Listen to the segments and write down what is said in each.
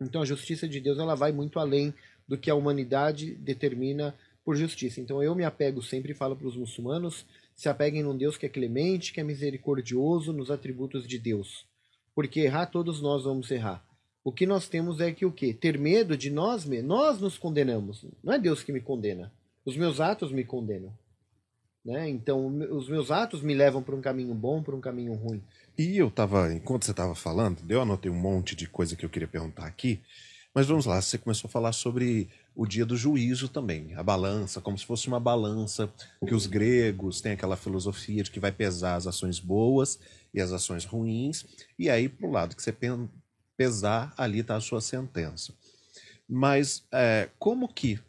Então a justiça de Deus ela vai muito além do que a humanidade determina por justiça. Então eu me apego sempre e falo para os muçulmanos, se apeguem num Deus que é clemente, que é misericordioso nos atributos de Deus. Porque errar todos nós vamos errar. O que nós temos é que o quê? Ter medo de nós mesmos. Nós nos condenamos. Não é Deus que me condena. Os meus atos me condenam. Né? Então, os meus atos me levam para um caminho bom, para um caminho ruim. E eu estava, enquanto você estava falando, eu anotei um monte de coisa que eu queria perguntar aqui, mas vamos lá, você começou a falar sobre o dia do juízo também, a balança, como se fosse uma balança, que os gregos têm aquela filosofia de que vai pesar as ações boas e as ações ruins, e aí para o lado que você pesar, ali está a sua sentença. Mas é, como que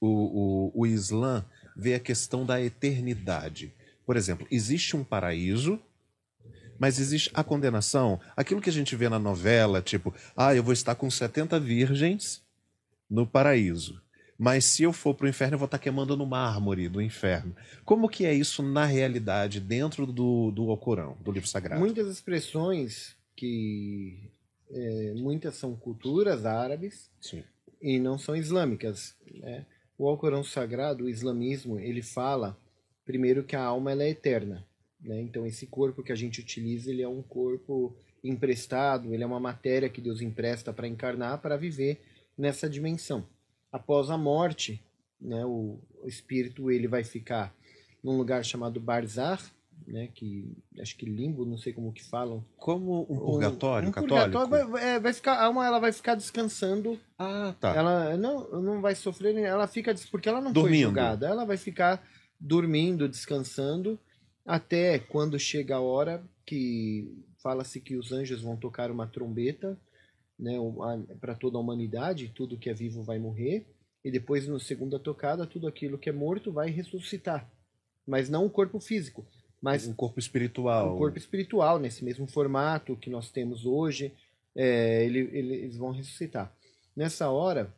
o, o, o Islã vê a questão da eternidade. Por exemplo, existe um paraíso, mas existe a condenação. Aquilo que a gente vê na novela, tipo, ah, eu vou estar com 70 virgens no paraíso. Mas se eu for para o inferno, eu vou estar queimando no mármore do inferno. Como que é isso na realidade, dentro do, do Alcorão, do livro sagrado? Muitas expressões que é, muitas são culturas árabes Sim. e não são islâmicas. Né? O Alcorão Sagrado, o islamismo, ele fala primeiro que a alma ela é eterna, né? Então esse corpo que a gente utiliza, ele é um corpo emprestado, ele é uma matéria que Deus empresta para encarnar, para viver nessa dimensão. Após a morte, né, o espírito ele vai ficar num lugar chamado Barzakh, né, que acho que limbo, não sei como que falam, como um purgatório, um, um purgatório então vai, é, vai, ficar, a alma ela vai ficar descansando. Ah, tá. Ela não, não vai sofrer, ela fica porque ela não dormindo. foi julgada, ela vai ficar dormindo, descansando até quando chega a hora que fala-se que os anjos vão tocar uma trombeta, né, para toda a humanidade, tudo que é vivo vai morrer e depois no segunda tocada tudo aquilo que é morto vai ressuscitar, mas não o corpo físico mas um corpo espiritual. Um corpo espiritual, nesse mesmo formato que nós temos hoje, é, ele, ele, eles vão ressuscitar. Nessa hora,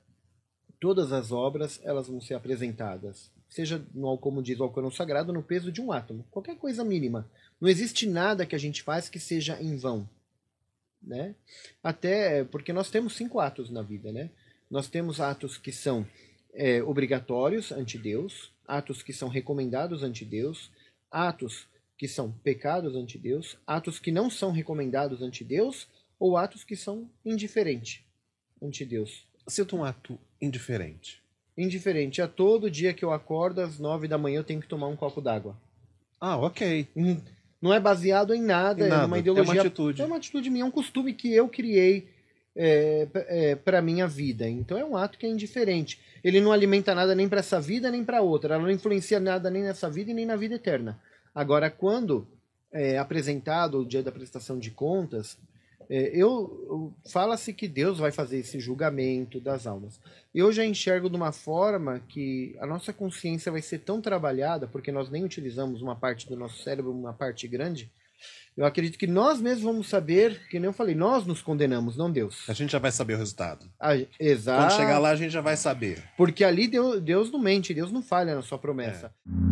todas as obras elas vão ser apresentadas. Seja, no, como diz o Alcorão Sagrado, no peso de um átomo. Qualquer coisa mínima. Não existe nada que a gente faz que seja em vão. Né? Até porque nós temos cinco atos na vida, né? Nós temos atos que são é, obrigatórios ante Deus, atos que são recomendados ante Deus, atos que são pecados ante Deus, atos que não são recomendados ante Deus ou atos que são indiferentes ante Deus. Sinto um ato indiferente. Indiferente a todo dia que eu acordo às nove da manhã eu tenho que tomar um copo d'água. Ah, ok. Hum, não é baseado em nada, em é nada. é uma ideologia. É uma atitude. É uma atitude minha, é um costume que eu criei é, é, para minha vida. Então é um ato que é indiferente. Ele não alimenta nada nem para essa vida nem para outra. Ela não influencia nada nem nessa vida e nem na vida eterna. Agora, quando é, apresentado o dia da prestação de contas, é, eu, eu fala-se que Deus vai fazer esse julgamento das almas. Eu já enxergo de uma forma que a nossa consciência vai ser tão trabalhada, porque nós nem utilizamos uma parte do nosso cérebro, uma parte grande. Eu acredito que nós mesmos vamos saber, que nem eu falei, nós nos condenamos, não Deus. A gente já vai saber o resultado. A, exato. Quando chegar lá, a gente já vai saber. Porque ali Deus, Deus não mente, Deus não falha na sua promessa. É.